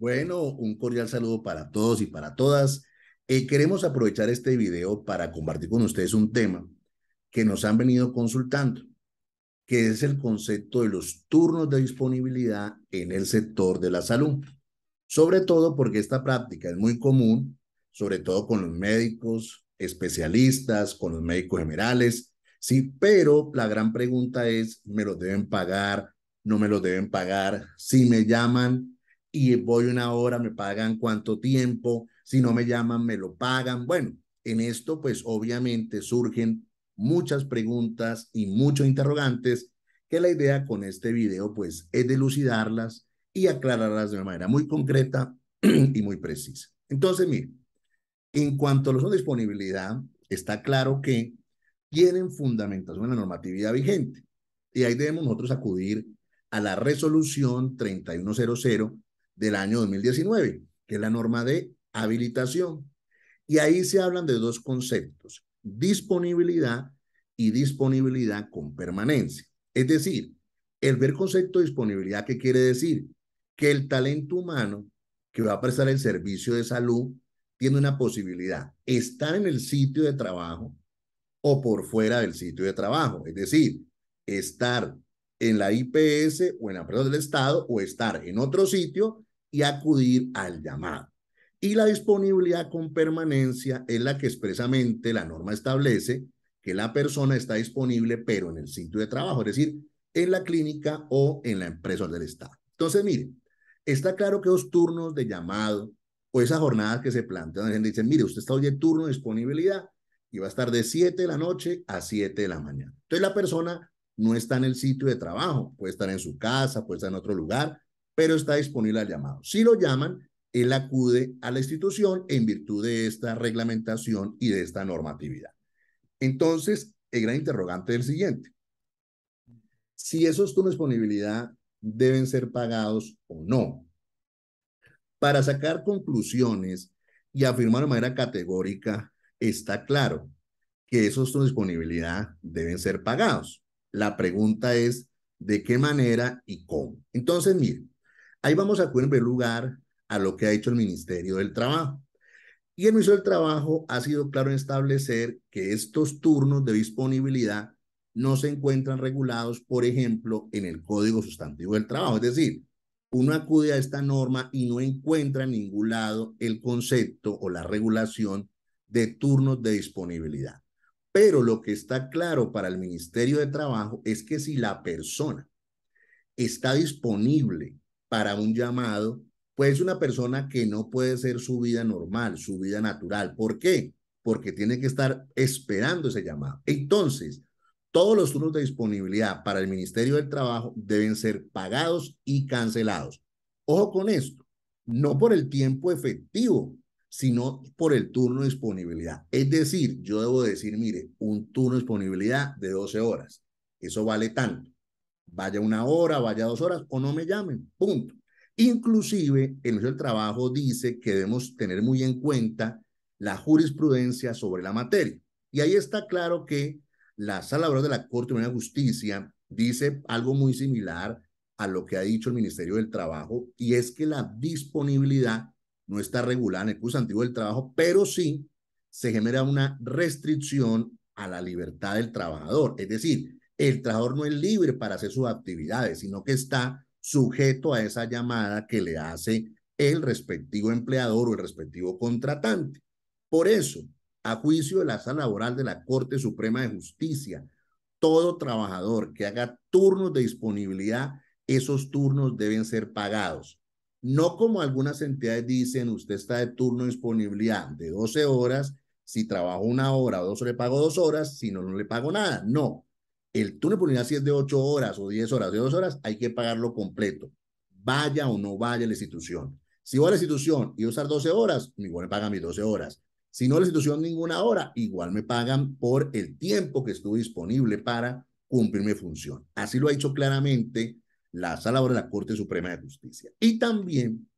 Bueno, un cordial saludo para todos y para todas. Eh, queremos aprovechar este video para compartir con ustedes un tema que nos han venido consultando, que es el concepto de los turnos de disponibilidad en el sector de la salud. Sobre todo porque esta práctica es muy común, sobre todo con los médicos especialistas, con los médicos generales, sí, pero la gran pregunta es, ¿me lo deben pagar? ¿No me lo deben pagar? Si me llaman, y voy una hora, me pagan cuánto tiempo, si no me llaman, me lo pagan. Bueno, en esto pues obviamente surgen muchas preguntas y muchos interrogantes que la idea con este video pues es delucidarlas y aclararlas de una manera muy concreta y muy precisa. Entonces, mire, en cuanto a los de disponibilidad, está claro que tienen fundamentación en la normatividad vigente y ahí debemos nosotros acudir a la resolución 3100 del año 2019, que es la norma de habilitación. Y ahí se hablan de dos conceptos, disponibilidad y disponibilidad con permanencia. Es decir, el ver concepto de disponibilidad, ¿qué quiere decir? Que el talento humano que va a prestar el servicio de salud tiene una posibilidad, estar en el sitio de trabajo o por fuera del sitio de trabajo, es decir, estar en la IPS o en la empresa del Estado o estar en otro sitio y acudir al llamado. Y la disponibilidad con permanencia es la que expresamente la norma establece que la persona está disponible, pero en el sitio de trabajo, es decir, en la clínica o en la empresa del Estado. Entonces, mire, está claro que los turnos de llamado o esas jornadas que se plantean, la gente dice, mire, usted está hoy en turno de disponibilidad y va a estar de 7 de la noche a 7 de la mañana. Entonces, la persona no está en el sitio de trabajo, puede estar en su casa, puede estar en otro lugar, pero está disponible al llamado. Si lo llaman, él acude a la institución en virtud de esta reglamentación y de esta normatividad. Entonces, el gran interrogante es el siguiente. Si esos turnos de disponibilidad deben ser pagados o no. Para sacar conclusiones y afirmar de manera categórica, está claro que esos turnos de disponibilidad deben ser pagados. La pregunta es de qué manera y cómo. Entonces, miren, Ahí vamos a acudir en lugar a lo que ha hecho el Ministerio del Trabajo. Y el Ministerio del Trabajo ha sido claro en establecer que estos turnos de disponibilidad no se encuentran regulados, por ejemplo, en el Código Sustantivo del Trabajo. Es decir, uno acude a esta norma y no encuentra en ningún lado el concepto o la regulación de turnos de disponibilidad. Pero lo que está claro para el Ministerio de Trabajo es que si la persona está disponible para un llamado, pues una persona que no puede ser su vida normal, su vida natural. ¿Por qué? Porque tiene que estar esperando ese llamado. Entonces, todos los turnos de disponibilidad para el Ministerio del Trabajo deben ser pagados y cancelados. Ojo con esto, no por el tiempo efectivo, sino por el turno de disponibilidad. Es decir, yo debo decir, mire, un turno de disponibilidad de 12 horas, eso vale tanto vaya una hora, vaya dos horas o no me llamen, punto. Inclusive, el Ministerio del Trabajo dice que debemos tener muy en cuenta la jurisprudencia sobre la materia. Y ahí está claro que la Sala de la Corte de Justicia dice algo muy similar a lo que ha dicho el Ministerio del Trabajo, y es que la disponibilidad no está regulada en el curso antiguo del trabajo, pero sí se genera una restricción a la libertad del trabajador. Es decir, el trabajador no es libre para hacer sus actividades, sino que está sujeto a esa llamada que le hace el respectivo empleador o el respectivo contratante. Por eso, a juicio de la sala laboral de la Corte Suprema de Justicia, todo trabajador que haga turnos de disponibilidad, esos turnos deben ser pagados. No como algunas entidades dicen, usted está de turno de disponibilidad de 12 horas, si trabajo una hora o dos, le pago dos horas, si no, no le pago nada. No, el túnel por si es de 8 horas o 10 horas, de 2 horas, hay que pagarlo completo, vaya o no vaya la institución. Si voy a la institución y usar 12 horas, igual me pagan mis 12 horas. Si no la institución ninguna hora, igual me pagan por el tiempo que estuve disponible para cumplir mi función. Así lo ha dicho claramente la Sala de la Corte Suprema de Justicia. Y también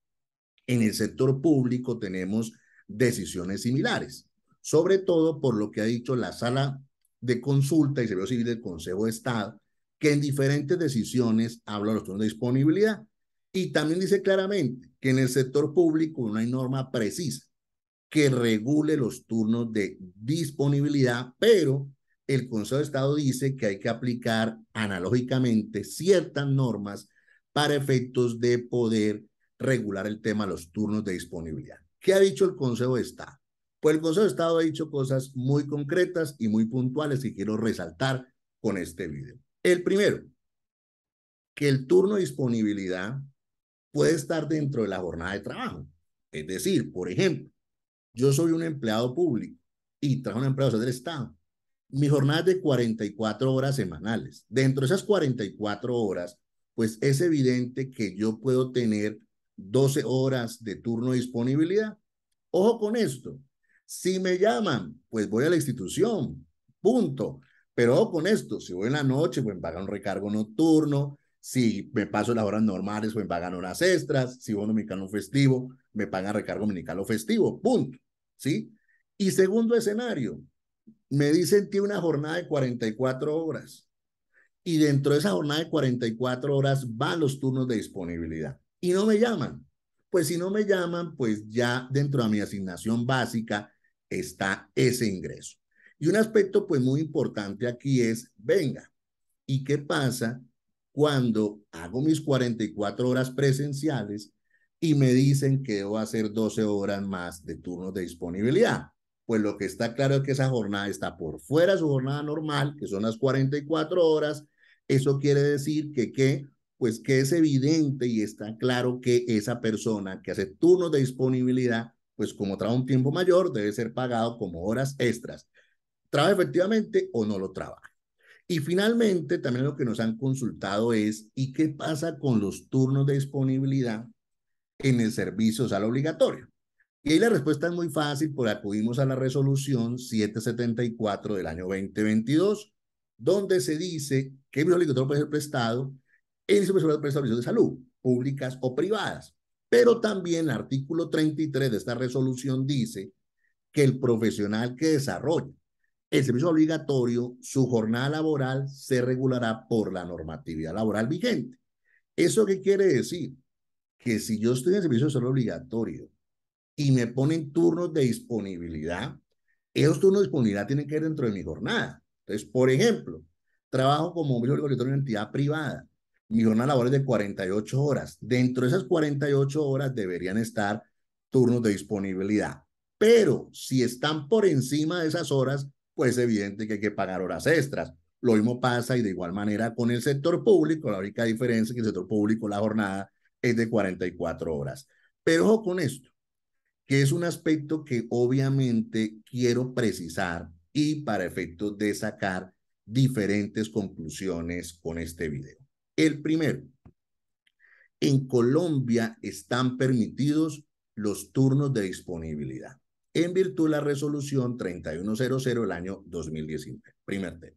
en el sector público tenemos decisiones similares, sobre todo por lo que ha dicho la Sala de Consulta y Servicio Civil del Consejo de Estado, que en diferentes decisiones habla de los turnos de disponibilidad. Y también dice claramente que en el sector público no hay norma precisa que regule los turnos de disponibilidad, pero el Consejo de Estado dice que hay que aplicar analógicamente ciertas normas para efectos de poder regular el tema de los turnos de disponibilidad. ¿Qué ha dicho el Consejo de Estado? Pues el Consejo de Estado ha dicho cosas muy concretas y muy puntuales que quiero resaltar con este video. El primero, que el turno de disponibilidad puede estar dentro de la jornada de trabajo. Es decir, por ejemplo, yo soy un empleado público y trabajo en una empresa del Estado. Mi jornada es de 44 horas semanales. Dentro de esas 44 horas, pues es evidente que yo puedo tener 12 horas de turno de disponibilidad. Ojo con esto, si me llaman, pues voy a la institución, punto. Pero con esto, si voy en la noche, pues me pagan un recargo nocturno, si me paso las horas normales, pues me pagan horas extras, si voy dominicano festivo, me pagan recargo dominicano festivo, punto. ¿Sí? Y segundo escenario, me dicen tiene una jornada de 44 horas y dentro de esa jornada de 44 horas van los turnos de disponibilidad y no me llaman. Pues si no me llaman, pues ya dentro de mi asignación básica está ese ingreso. Y un aspecto pues muy importante aquí es, venga, ¿y qué pasa cuando hago mis 44 horas presenciales y me dicen que debo hacer 12 horas más de turnos de disponibilidad? Pues lo que está claro es que esa jornada está por fuera de su jornada normal, que son las 44 horas. Eso quiere decir que, qué pues que es evidente y está claro que esa persona que hace turnos de disponibilidad pues como traba un tiempo mayor, debe ser pagado como horas extras. ¿Traba efectivamente o no lo trabaja? Y finalmente, también lo que nos han consultado es, ¿y qué pasa con los turnos de disponibilidad en el servicio social obligatorio? Y ahí la respuesta es muy fácil, porque acudimos a la resolución 774 del año 2022, donde se dice que el obligatorio puede ser prestado en servicios de de salud, públicas o privadas. Pero también el artículo 33 de esta resolución dice que el profesional que desarrolla el servicio obligatorio, su jornada laboral se regulará por la normatividad laboral vigente. ¿Eso qué quiere decir? Que si yo estoy en servicio de obligatorio y me ponen turnos de disponibilidad, esos turnos de disponibilidad tienen que ir dentro de mi jornada. Entonces, por ejemplo, trabajo como obligatorio en entidad privada mi jornada laboral es de 48 horas. Dentro de esas 48 horas deberían estar turnos de disponibilidad. Pero si están por encima de esas horas, pues es evidente que hay que pagar horas extras. Lo mismo pasa y de igual manera con el sector público. La única diferencia es que el sector público la jornada es de 44 horas. Pero ojo con esto, que es un aspecto que obviamente quiero precisar y para efectos de sacar diferentes conclusiones con este video. El primero, en Colombia están permitidos los turnos de disponibilidad en virtud de la resolución 3100 del año 2019. Primer tema.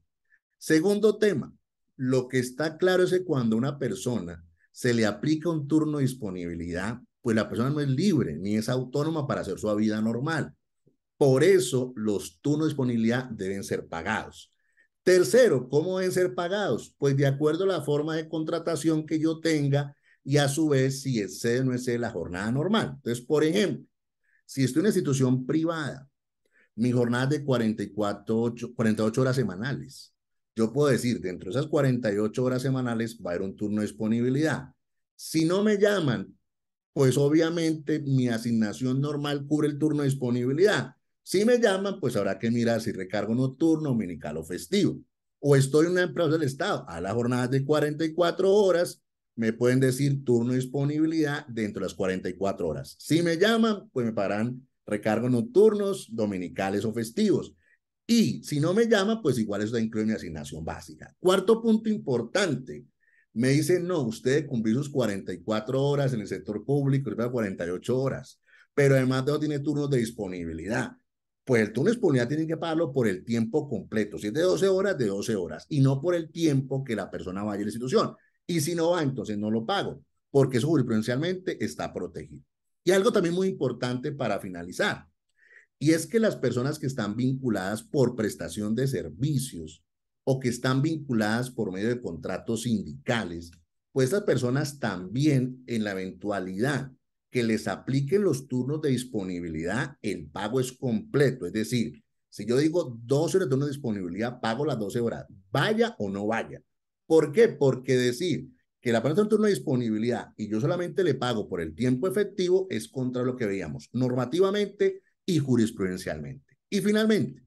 Segundo tema, lo que está claro es que cuando a una persona se le aplica un turno de disponibilidad, pues la persona no es libre ni es autónoma para hacer su vida normal. Por eso los turnos de disponibilidad deben ser pagados. Tercero, ¿cómo deben ser pagados? Pues de acuerdo a la forma de contratación que yo tenga y a su vez si excede o no excede la jornada normal. Entonces, por ejemplo, si estoy en una institución privada, mi jornada es de 48 horas semanales. Yo puedo decir, dentro de esas 48 horas semanales va a haber un turno de disponibilidad. Si no me llaman, pues obviamente mi asignación normal cubre el turno de disponibilidad. Si me llaman, pues habrá que mirar si recargo nocturno, dominical o festivo. O estoy en una empresa del Estado, a las jornadas de 44 horas, me pueden decir turno de disponibilidad dentro de las 44 horas. Si me llaman, pues me pagarán recargos nocturnos, dominicales o festivos. Y si no me llaman, pues igual eso incluye mi asignación básica. Cuarto punto importante, me dicen, no, usted cumplir sus 44 horas en el sector público, 48 horas, pero además no tiene turnos de disponibilidad pues el túnel de tienen que pagarlo por el tiempo completo. Si es de 12 horas, de 12 horas. Y no por el tiempo que la persona vaya a la institución. Y si no va, entonces no lo pago, porque eso jurisprudencialmente está protegido. Y algo también muy importante para finalizar, y es que las personas que están vinculadas por prestación de servicios o que están vinculadas por medio de contratos sindicales, pues estas personas también en la eventualidad que les apliquen los turnos de disponibilidad, el pago es completo. Es decir, si yo digo 12 horas de turno de disponibilidad, pago las 12 horas, vaya o no vaya. ¿Por qué? Porque decir que la persona tiene turno de disponibilidad y yo solamente le pago por el tiempo efectivo es contra lo que veíamos normativamente y jurisprudencialmente. Y finalmente,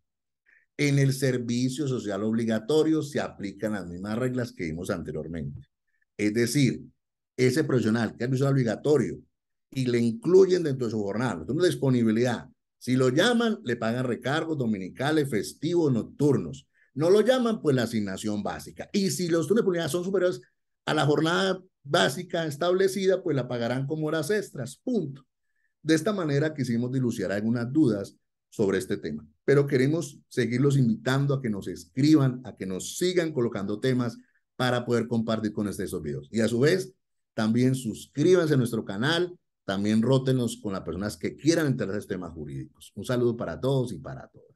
en el servicio social obligatorio se aplican las mismas reglas que vimos anteriormente. Es decir, ese profesional que es profesional obligatorio y le incluyen dentro de su jornada. de disponibilidad. Si lo llaman, le pagan recargos dominicales, festivos, nocturnos. No lo llaman, pues la asignación básica. Y si los turnos de son superiores a la jornada básica establecida, pues la pagarán como horas extras. Punto. De esta manera quisimos dilucidar algunas dudas sobre este tema, pero queremos seguirlos invitando a que nos escriban, a que nos sigan colocando temas para poder compartir con ustedes esos videos. Y a su vez, también suscríbanse a nuestro canal, también rótenos con las personas que quieran entrar temas jurídicos. Un saludo para todos y para todas.